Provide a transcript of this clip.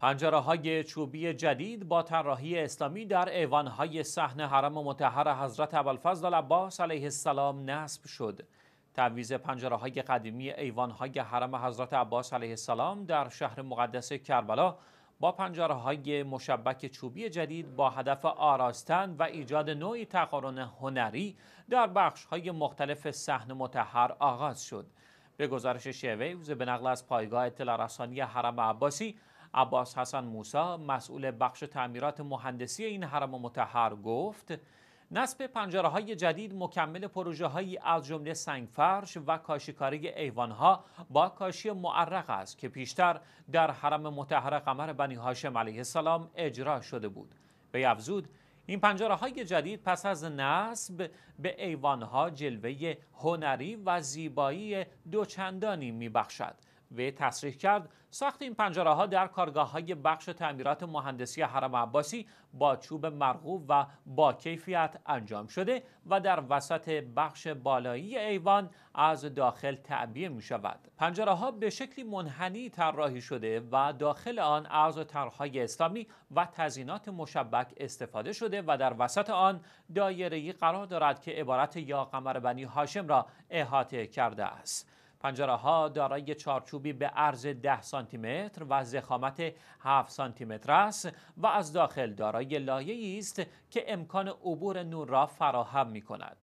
پنجره های چوبی جدید با طراحی اسلامی در ایوان های صحن حرم متحر حضرت ابوالفضل عباس علیه السلام نصب شد. تعویز پنجره های قدیمی ایوان های حرم حضرت عباس علیه السلام در شهر مقدس کربلا با پنجره های مشبک چوبی جدید با هدف آراستن و ایجاد نوعی تقارن هنری در بخش های مختلف صحن متحر آغاز شد. به گزارش شیویوز به نقل از پایگاه اطلاع رسانی حرم عباسی عباس حسن موسا مسئول بخش تعمیرات مهندسی این حرم متحر گفت نصب پنجره های جدید مکمل پروژه از جمله سنگفرش و کاشیکاری ایوان ها با کاشی معرق است که پیشتر در حرم متحر قمر بنی هاشم علیه السلام اجرا شده بود به افزود این پنجره های جدید پس از نصب به ایوان ها جلوه هنری و زیبایی دوچندانی می بخشد وی تصریح کرد ساخت این پنجره ها در کارگاه های بخش تعمیرات مهندسی حرم عباسی با چوب مرغوب و با کیفیت انجام شده و در وسط بخش بالایی ایوان از داخل تعبیه می شود. پنجره ها به شکلی منحنی طراحی شده و داخل آن از طرحهای اسلامی و تزینات مشبک استفاده شده و در وسط آن ای قرار دارد که عبارت یا بنی هاشم را احاطه کرده است. پنجره ها دارای چارچوبی به عرض 10 سانتی متر و زخامت 7 سانتی متر است و از داخل دارای لایه است که امکان عبور نور را فراهم می کند.